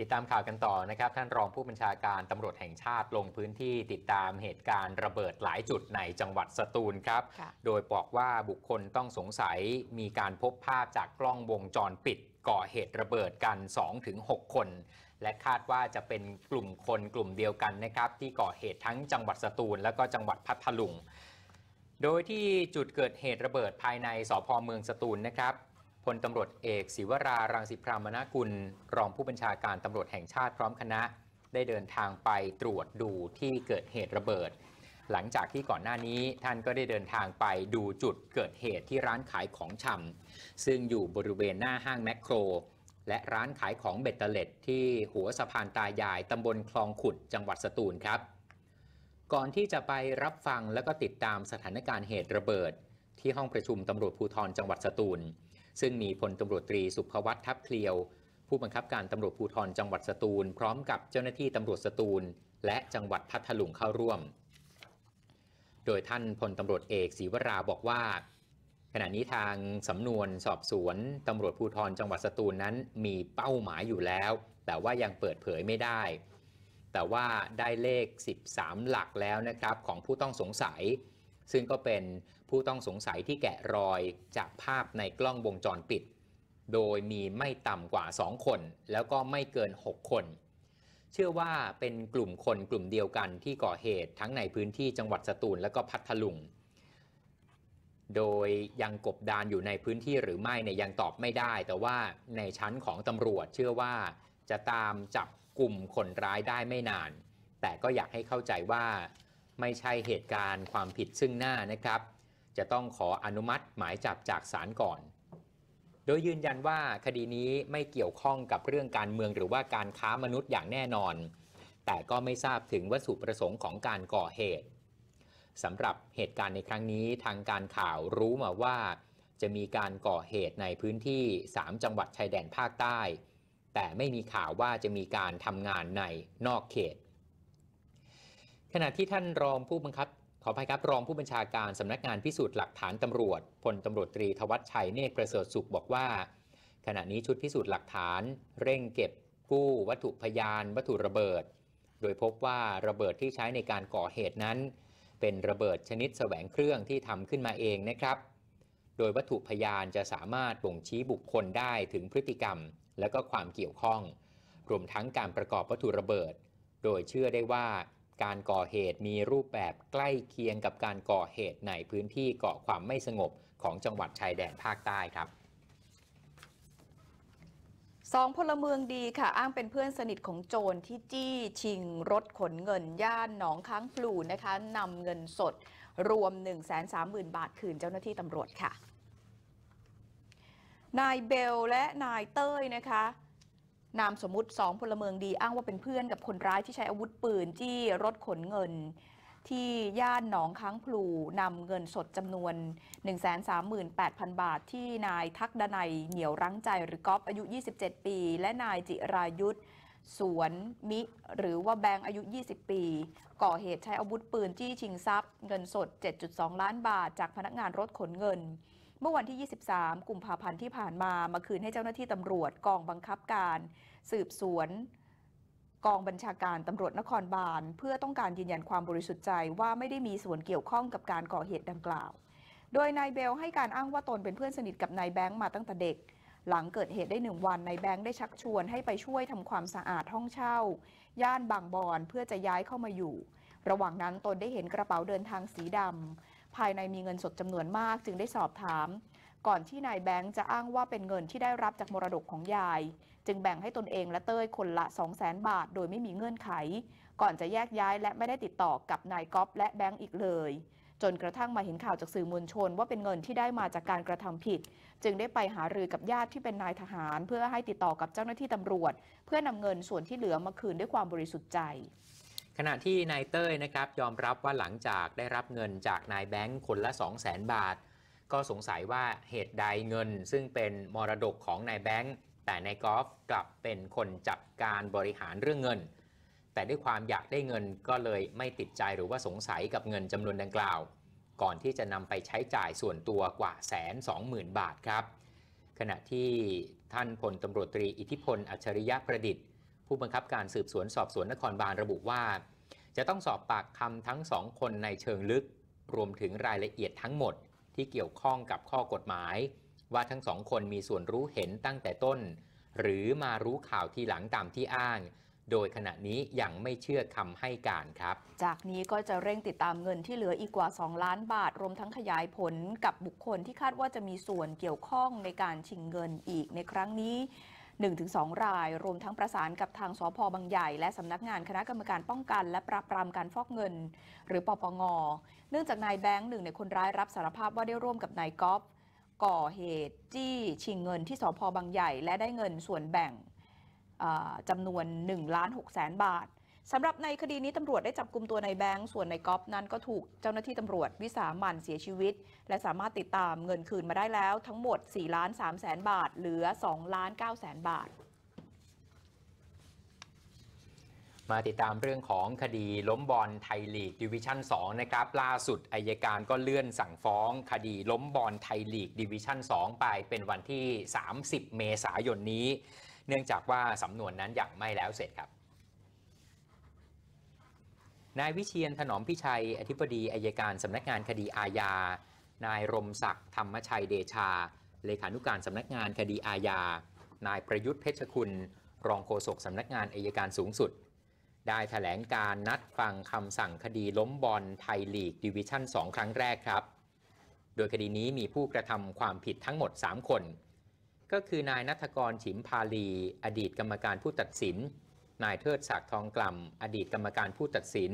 ติดตามข่าวกันต่อนะครับ ท่านรองผู้บัญชาการตำรวจแห่งชาติลงพื้นที่ติดตามเหตุการณ์ระเบิดหลายจุดในจังหวัดสตูลครับ โดยบอกว่าบุคคลต้องสงสัยมีการพบภาพจากกล้องวงจรปิดก่อเหตุระเบิดกัน2-6คน และคาดว่าจะเป็นกลุ่มคนกลุ่มเดียวกันนะครับ ที่ก่อเหตุทั้งจังหวัดสตูล และก็จังหวัดพัทลุง โดยที่จุดเกิดเหตุระเบิดภายในสพเมืองสตูลนะครับพลตำรวจเอกศิวรารังสิพรามนากุลรองผู้บัญชาการตำรวจแห่งชาติพร้อมคณะ ได้เดินทางไปตรวจดูที่เกิดเหตุระเบิด หลังจากที่ก่อนหน้านี้ท่านก็ได้เดินทางไปดูจุดเกิดเหตุที่ร้านขายของชำซึ่งอยู่บริเวณหน้าห้างแมคโคร และร้านขายของเบตเตเล็ตที่หัวสะพานตายายตำบลคลองขุดจังหวัดสตูลครับ ก่อนที่จะไปรับฟังและก็ติดตามสถานการณ์เหตุระเบิด ที่ห้องประชุมตำรวจภูธรจังหวัดสตูลซึ่งมีพลตำรวจตรีสุภวัตทับเคลียว ผู้บังคับการตำรวจภูธรจังหวัดสตูล พร้อมกับเจ้าหน้าที่ตำรวจสตูล และจังหวัดพัทลุงเข้าร่วม โดยท่านพลตำรวจเอกศรีวราบอกว่า ขณะนี้ทางสำนวนสอบสวนตำรวจภูธรจังหวัดสตูลนั้นมีเป้าหมายอยู่แล้ว แต่ว่ายังเปิดเผยไม่ได้ แต่ว่าได้เลข 13 หลักแล้วนะครับของผู้ต้องสงสัยซึ่งก็เป็นผู้ต้องสงสัยที่แกะรอยจากภาพในกล้องวงจรปิด โดยมีไม่ต่ำกว่า 2 คน แล้วก็ไม่เกิน 6 คน เชื่อว่าเป็นกลุ่มคนกลุ่มเดียวกันที่ก่อเหตุทั้งในพื้นที่จังหวัดสตูลและก็พัทลุงโดยยังกบดานอยู่ในพื้นที่หรือไม่เนี่ยยังตอบไม่ได้ แต่ว่าในชั้นของตำรวจเชื่อว่าจะตามจับกลุ่มคนร้ายได้ไม่นาน แต่ก็อยากให้เข้าใจว่าไม่ใช่เหตุการณ์ความผิดซึ่งหน้านะครับ จะต้องขออนุมัติหมายจับจากศาลก่อน โดยยืนยันว่าคดีนี้ไม่เกี่ยวข้องกับเรื่องการเมืองหรือว่าการค้ามนุษย์อย่างแน่นอน แต่ก็ไม่ทราบถึงวัตถุประสงค์ของการก่อเหตุ สำหรับเหตุการณ์ในครั้งนี้ทางการข่าวรู้มาว่า จะมีการก่อเหตุในพื้นที่ 3จังหวัดชายแดนภาคใต้ แต่ไม่มีข่าวว่าจะมีการทำงานในนอกเขตขณะที่ท่านรองผู้บังคับ ขออภัยครับ รองผู้บัญชาการสำนักงานพิสูจน์หลักฐานตำรวจพลตำรวจตรีทวัชชัยเนตรประเสริฐสุขบอกว่า ขณะนี้ชุดพิสูจน์หลักฐานเร่งเก็บกู้วัตถุพยาน วัตถุระเบิด โดยพบว่าระเบิดที่ใช้ในการก่อเหตุนั้น เป็นระเบิดชนิดแสวงเครื่องที่ทำขึ้นมาเองนะครับ โดยวัตถุพยานจะสามารถบ่งชี้บุคคลได้ถึงพฤติกรรม และก็ความเกี่ยวข้อง รวมทั้งการประกอบวัตถุระเบิด โดยเชื่อได้ว่าการก่อเหตุมีรูปแบบใกล้เคียงกับการก่อเหตุ ในพื้นที่ก่อความไม่สงบของจังหวัดชายแดนภาคใต้ครับ สองพลเมืองดีค่ะ อ้างเป็นเพื่อนสนิทของโจรที่จี้ชิงรถขนเงินย่านหนองค้างปลูนะคะนำเงินสดรวม 130,000 บาทคืนเจ้าหน้าที่ตำรวจค่ะ นายเบลและนายเต้ยนะคะนามสมมติสองพลเมืองดีอ้างว่าเป็นเพื่อนกับคนร้ายที่ใช้อาวุธปืนจี้รถขนเงิน ที่ย่านหนองค้างพลูนำเงินสดจำนวน 138,000 บาทที่นายทักดนัยเหนียวรั้งใจหรือก๊อฟอายุ 27 ปี และนายจิรายุทธสวนมิหรือว่าแบงอายุ 20 ปี ก่อเหตุใช้อาวุธปืนจี้ชิงทรัพย์เงินสด 7.2 ล้านบาทจากพนักงานรถขนเงินเมื่อวันที่ 23กุมภาพันธ์ที่ผ่านมามาคืนให้เจ้าหน้าที่ตำรวจ กองบังคับการ สืบสวน กองบัญชาการตำรวจนครบาลเพื่อต้องการยืนยันความบริสุทธิ์ใจ ว่าไม่ได้มีส่วนเกี่ยวข้องกับการก่อเหตุดังกล่าว โดยนายเบลให้การอ้างว่าตนเป็นเพื่อนสนิทกับนายแบงค์มาตั้งแต่เด็ก หลังเกิดเหตุได้หนึ่งวันนายแบงค์ได้ชักชวนให้ไปช่วยทำความสะอาดห้องเช่า ย่านบางบอนเพื่อจะย้ายเข้ามาอยู่ ระหว่างนั้นตนได้เห็นกระเป๋าเดินทางสีดำภายในมีเงินสดจำนวนมากจึงได้สอบถาม ก่อนที่นายแบงค์จะอ้างว่าเป็นเงินที่ได้รับจากมรดกของยาย จึงแบ่งให้ตนเองและเต้ยคนละ 2 0 0แสนบาท โดยไม่มีเงื่อนไข ก่อนจะแยกย้ายและไม่ได้ติดต่อกับนายก๊อฟและแบงค์อีกเลย จนกระทั่งมาเห็นข่าวจากสื่อมวลชน ว่าเป็นเงินที่ได้มาจากการกระทำผิด จึงได้ไปหารือกับญาติที่เป็นนายทหาร เพื่อให้ติดต่อกับเจ้าหน้าที่ตำรวจ เพื่อนำเงินส่วนที่เหลือมาคืนด้วยความบริสุทธิ์ใจขณะที่นายเต้ยนะครับยอมรับว่าหลังจากได้รับเงินจากนายแบงค์คนละ2 0 0 0 0 0 บาท ก็สงสัยว่าเหตุใดเงิน ซึ่งเป็นมรดกของนายแบงค์แต่นายกอล์ฟกลับเป็นคนจัดการบริหารเรื่องเงิน แต่ด้วยความอยากได้เงินก็เลยไม่ติดใจหรือว่าสงสัยกับเงินจำนวนดังกล่าว ก่อนที่จะนำไปใช้จ่ายส่วนตัวกว่าแสนสองหมื่นบาทครับขณะที่ท่านพลตำรวจตรีอิทธิพลอัจฉริยะประดิษฐ์ผู้บังคับการสืบสวนสอบสวนนครบาลระบุว่า จะต้องสอบปากคำทั้งสองคนในเชิงลึก รวมถึงรายละเอียดทั้งหมด ที่เกี่ยวข้องกับข้อกฎหมาย ว่าทั้งสองคนมีส่วนรู้เห็นตั้งแต่ต้น หรือมารู้ข่าวทีหลังตามที่อ้าง โดยขณะนี้ยังไม่เชื่อคำให้การครับ จากนี้ก็จะเร่งติดตามเงินที่เหลืออีกกว่า 2 ล้านบาทรวมทั้งขยายผลกับบุคคลที่คาดว่าจะมีส่วนเกี่ยวข้องในการชิงเงินอีกในครั้งนี้1-2ราย รวมทั้งประสานกับทางสพบางใหญ่ และสำนักงานคณะกรรมการป้องกัน และปราบปรามการฟอกเงิน หรือปปงเนื่องจากนายแบงค์หนึ่งในคนร้ายรับสารภาพว่าได้ร่วมกับนายก๊อฟก่อเหตุจี้ชิงเงินที่สพบางใหญ่ และได้เงินส่วนแบ่งจำนวน1ล้าน6แสนบาทสำหรับในคดีนี้ ตำรวจได้จับกลุ่มตัวในแบงค์ ส่วนในก๊อฟนั้นก็ถูกเจ้าหน้าที่ตำรวจวิสามันเสียชีวิต และสามารถติดตามเงินคืนมาได้แล้วทั้งหมด4ล้าน3แสนบาทเหลือ2ล้าน9แสนบาท มาติดตามเรื่องของคดีล้มบอลไทยลีกดิวิชั่น2นะครับ ล่าสุดอายการก็เลื่อนสั่งฟ้อง คดีล้มบอลไทยลีกดิวิชั่น2ไปเป็นวันที่ 30 เมษายนนี้ เนื่องจากว่าสำนวนนั้นยังไม่แล้วเสร็จครับนายวิเชียนถนอมพิชัยอธิบดีอายการสำนักงานคดีอาญา นายรมศักดิ์ธรรมชัยเดชา เลขานุการสำนักงานคดีอาญา นายประยุทธ์เพชรคุณ รองโฆษกสำนักงานอายการสูงสุด ได้ถแถลงการนัดฟังคำสั่งคดีล้มบอลไทยลีกดิวิชั่น2ครั้งแรกครับ โดยคดีนี้มีผู้กระทำความผิดทั้งหมด 3 คน ก็คือนายนัทกรฉิมพาลี อดีตกรรมการผู้ตัดสินนายเทิดศักดิ์ทองกล่ำ อดีตกรรมการผู้ตัดสิน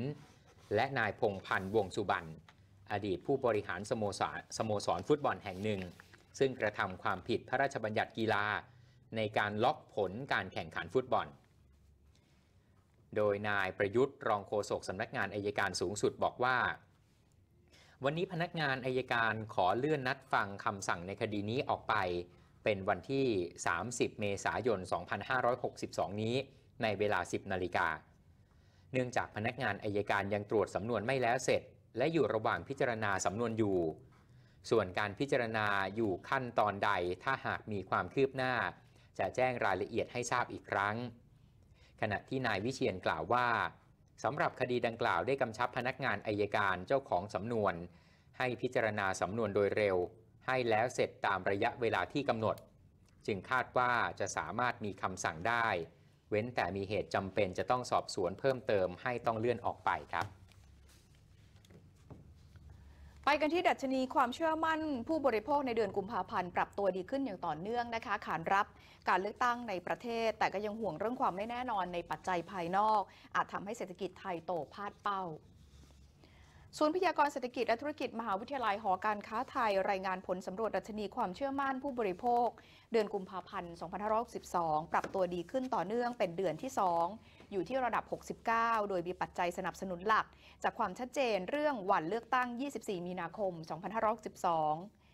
และนายพงพันธ์วงสุบัน อดีตผู้บริหารสโมสรสโมสรฟุตบอลแห่งหนึ่ง ซึ่งกระทำความผิดพระราชบัญญัติกีฬา ในการล็อกผลการแข่งขันฟุตบอล โดยนายประยุทธ์รองโฆษกสำนักงานอายการสูงสุดบอกว่า วันนี้พนักงานอายการขอเลื่อนนัดฟังคำสั่งในคดีนี้ออกไป เป็นวันที่ 30 เมษายน 2562 นี้ในเวลา 10นาฬิกา เนื่องจากพนักงานอายการยังตรวจสำนวนไม่แล้วเสร็จ และอยู่ระหว่างพิจารณาสำนวนอยู่ ส่วนการพิจารณาอยู่ขั้นตอนใดถ้าหากมีความคืบหน้า จะแจ้งรายละเอียดให้ทราบอีกครั้ง ขณะที่นายวิเชียนกล่าวว่าสำหรับคดีดังกล่าวได้กำชับพนักงานอายการเจ้าของสำนวน ให้พิจารณาสำนวนโดยเร็ว ให้แล้วเสร็จตามระยะเวลาที่กำหนด จึงคาดว่าจะสามารถมีคำสั่งได้เว้นแต่มีเหตุจำเป็นจะต้องสอบสวนเพิ่มเติมให้ต้องเลื่อนออกไปครับ ไปกันที่ดัชนีความเชื่อมั่น ผู้บริโภคในเดือนกุมภาพันธ์ปรับตัวดีขึ้นอย่างต่อเนื่องนะคะ ขานรับการเลือกตั้งในประเทศ แต่ก็ยังห่วงเรื่องความไม่แน่นอนในปัจจัยภายนอก อาจทำให้เศรษฐกิจไทยโตพลาดเป้าศูนย์พยากรเศรษฐกิจและธุรกิจ มหาวิทยาลัยหอการค้าไทยรายงานผลสำรวจดัชนีความเชื่อมั่นผู้บริโภค เดือนกุมภาพันธ์ 2562 ปรับตัวดีขึ้นต่อเนื่องเป็นเดือนที่ 2 อยู่ที่ระดับ 69 โดยมีปัจจัยสนับสนุนหลัก จากความชัดเจนเรื่องวันเลือกตั้ง 24 มีนาคม 2562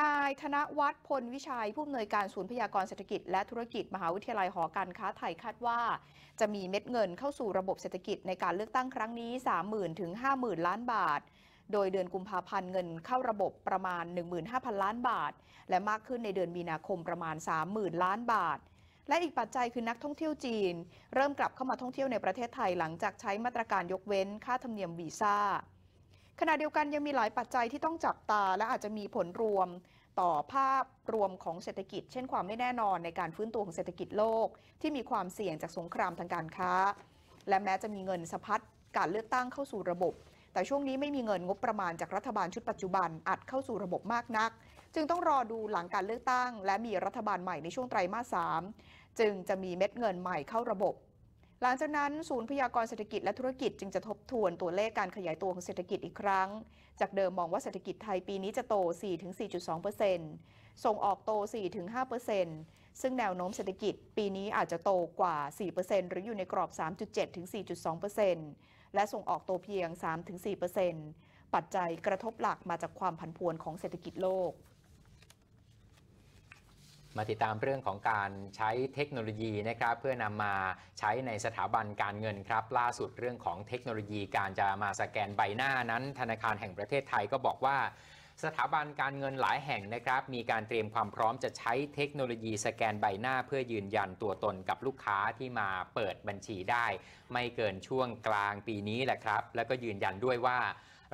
นายธนวัฒน์พลวิชัยผู้อำนวยการศูนย์พยากรเศรษฐกิจและธุรกิจ มหาวิทยาลัยหอการค้าไทยคาดว่า จะมีเม็ดเงินเข้าสู่ระบบเศรษฐกิจในการเลือกตั้งครั้งนี้ 30,000 ถึง 50,000 ล้านบาท โดยเดือนกุมภาพันธ์เงินเข้าระบบประมาณ 15,000 ล้านบาท และมากขึ้นในเดือนมีนาคมประมาณ 30,000 ล้านบาท และอีกปัจจัยคือนักท่องเที่ยวจีน เริ่มกลับเข้ามาท่องเที่ยวในประเทศไทยหลังจากใช้มาตรการยกเว้นค่าธรรมเนียมวีซ่าขณะเดียวกันยังมีหลายปัจจัยที่ต้องจับตา และอาจจะมีผลรวมต่อภาพรวมของเศรษฐกิจ เช่นความไม่แน่นอนในการฟื้นตัวของเศรษฐกิจโลก ที่มีความเสี่ยงจากสงครามทางการค้า และแม้จะมีเงินสะพัดการเลือกตั้งเข้าสู่ระบบ แต่ช่วงนี้ไม่มีเงินงบประมาณจากรัฐบาลชุดปัจจุบันอัดเข้าสู่ระบบมากนัก จึงต้องรอดูหลังการเลือกตั้งและมีรัฐบาลใหม่ในช่วงไตรมาสสามจึงจะมีเม็ดเงินใหม่เข้าระบบหลังจากนั้นศูนย์พยากรเศรษฐกิจและธุรกิจจึงจะทบทวนตัวเลขการขยายตัวของเศรษฐกิจอีกครั้ง จากเดิมมองว่าเศรษฐกิจไทยปีนี้จะโต 4-4.2%ส่งออกโต 4-5%ซึ่งแนวโน้มเศรษฐกิจปีนี้อาจจะโตกว่า 4%หรืออยู่ในกรอบ 3.7-4.2%และส่งออกโตเพียง 3-4%ปัจจัยกระทบหลักมาจากความผันผวนของเศรษฐกิจโลกมาติดตามเรื่องของการใช้เทคโนโลยีนะครับเพื่อนำมาใช้ในสถาบันการเงินครับล่าสุดเรื่องของเทคโนโลยี การจะมาสแกนใบหน้านั้น ธนาคารแห่งประเทศไทยก็บอกว่า สถาบันการเงินหลายแห่งนะครับ มีการเตรียมความพร้อมจะใช้เทคโนโลยีสแกนใบหน้า เพื่อยืนยันตัวตนกับลูกค้าที่มาเปิดบัญชีได้ ไม่เกินช่วงกลางปีนี้แหละครับแล้วก็ยืนยันด้วยว่า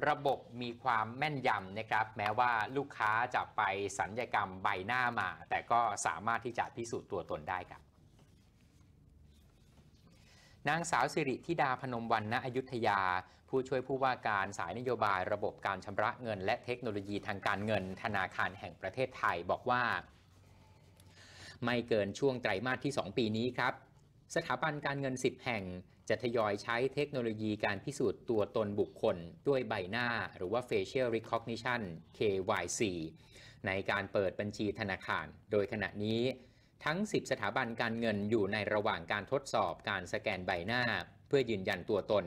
ระบบมีความแม่นยำนะครับ แม้ว่าลูกค้าจะไปสัญญกรรมใบหน้ามา แต่ก็สามารถที่จะพิสูจน์ตัวตนได้ครับ นางสาวสิริธิดาพนมวันณอยุธยา ผู้ช่วยผู้ว่าการสายนโยบายระบบการชำระเงินและเทคโนโลยีทางการเงินธนาคารแห่งประเทศไทยบอกว่า ไม่เกินช่วงไตรมาสที่ 2 ปีนี้ครับ สถาบันการเงิน10แห่งจะทยอยใช้เทคโนโลยีการพิสูจน์ตัวตนบุคคลด้วยใบหน้าหรือว่า facial recognition KYC ในการเปิดบัญชีธนาคาร โดยขณะนี้ทั้ง 10 สถาบันการเงินอยู่ในระหว่างการทดสอบการสแกนใบหน้า เพื่อยืนยันตัวตน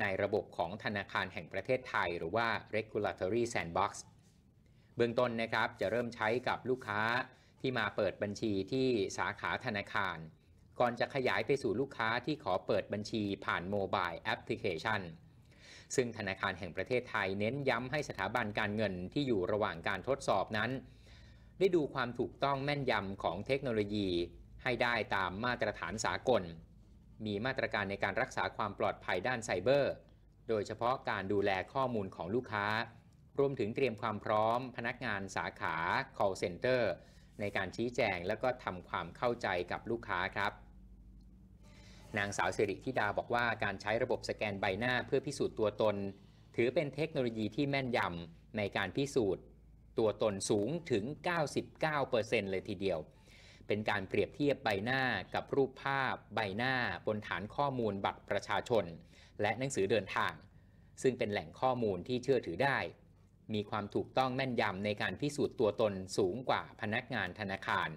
ในระบบของธนาคารแห่งประเทศไทย หรือว่า regulatory sandbox เบื้องต้นนะครับ จะเริ่มใช้กับลูกค้าที่มาเปิดบัญชีที่สาขาธนาคารก่อนจะขยายไปสู่ลูกค้าที่ขอเปิดบัญชีผ่านโมบายแอปพลิเคชัน ซึ่งธนาคารแห่งประเทศไทยเน้นย้ำให้สถาบันการเงินที่อยู่ระหว่างการทดสอบนั้น ได้ดูความถูกต้องแม่นยำของเทคโนโลยี ให้ได้ตามมาตรฐานสากล มีมาตรการในการรักษาความปลอดภัยด้านไซเบอร์ โดยเฉพาะการดูแลข้อมูลของลูกค้า รวมถึงเตรียมความพร้อม พนักงานสาขา call center ในการชี้แจงและก็ทำความเข้าใจกับลูกค้าครับนางสาวสิริธิดาบอกว่าการใช้ระบบสแกนใบหน้าเพื่อพิสูจน์ตัวตน ถือเป็นเทคโนโลยีที่แม่นยำในการพิสูจน์ตัวตนสูงถึง 99%เลยทีเดียว เป็นการเปรียบเทียบใบหน้ากับรูปภาพใบหน้า บนฐานข้อมูลบัตรประชาชน และหนังสือเดินทาง ซึ่งเป็นแหล่งข้อมูลที่เชื่อถือได้ มีความถูกต้องแม่นยำในการพิสูจน์ตัวตนสูงกว่าพนักงานธนาคาร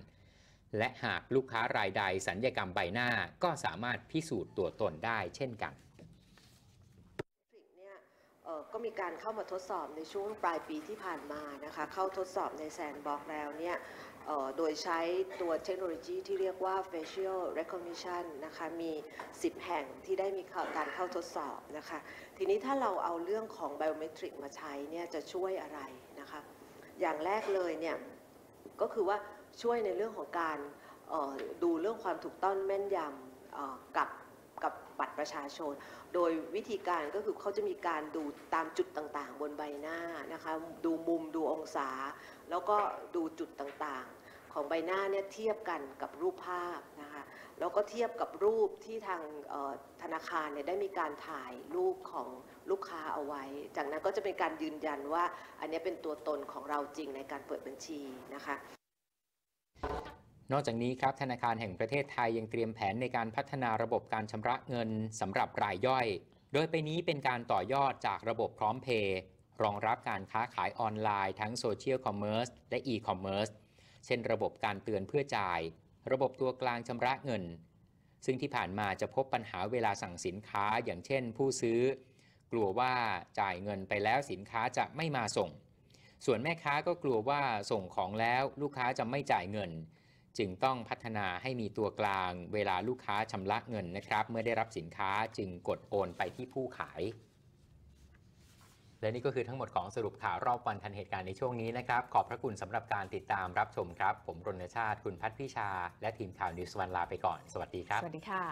และหากลูกค้ารายใดสัญญกรรมใบหน้า ก็สามารถพิสูจน์ตัวตนได้เช่นกันก็มีการเข้ามาทดสอบในช่วงปลายปีที่ผ่านมานะคะเข้าทดสอบในแซนบ็อกแล้วเนี่ยโดยใช้ตัวเทคโนโลยีที่เรียกว่า facial recognition นะคะมี 10 แห่งที่ได้มีการเข้าทดสอบนะคะทีนี้ถ้าเราเอาเรื่องของ biometric มาใช้เนี่ยจะช่วยอะไรนะคะอย่างแรกเลยเนี่ยก็คือว่าช่วยในเรื่องของการดูเรื่องความถูกต้องแม่นยำกับกับบัตรประชาชน โดยวิธีการก็คือเขาจะมีการดูตามจุดต่างๆ บนใบหน้านะคะดูมุมดูองศา แล้วก็ดูจุดต่างๆ ของใบหน้าเนี่ยเทียบกันกับรูปภาพนะคะแล้วก็เทียบกับรูปที่ทางธนาคารเนี่ยได้มีการถ่ายรูปของลูกค้าเอาไว้ จากนั้นก็จะเป็นการยืนยันว่าอันนี้เป็นตัวตนของเราจริงในการเปิดบัญชีนะคะนอกจากนี้ครับ ธนาคารแห่งประเทศไทยยังเตรียมแผนในการพัฒนาระบบการชำระเงินสำหรับรายย่อย โดยไปนี้เป็นการต่อยอดจากระบบพร้อมเพย์รองรับการค้าขายออนไลน์ทั้งโซเชียลคอมเมอร์สและอีคอมเมอร์สเช่นระบบการเตือนเพื่อจ่าย ระบบตัวกลางชำระเงิน ซึ่งที่ผ่านมาจะพบปัญหาเวลาสั่งสินค้าอย่างเช่นผู้ซื้อ กลัวว่าจ่ายเงินไปแล้วสินค้าจะไม่มาส่ง ส่วนแม่ค้าก็กลัวว่าส่งของแล้วลูกค้าจะไม่จ่ายเงินจึงต้องพัฒนาให้มีตัวกลางเวลาลูกค้าชำระเงินนะครับ เมื่อได้รับสินค้าจึงกดโอนไปที่ผู้ขาย และนี่ก็คือทั้งหมดของสรุปข่าวรอบวันทันเหตุการณ์ในช่วงนี้นะครับ ขอบพระคุณสำหรับการติดตามรับชมครับ ผมรณชาติคุณพัฒพิชา และทีมข่าวนิวส์วันลาไปก่อน สวัสดีครับ สวัสดีค่ะ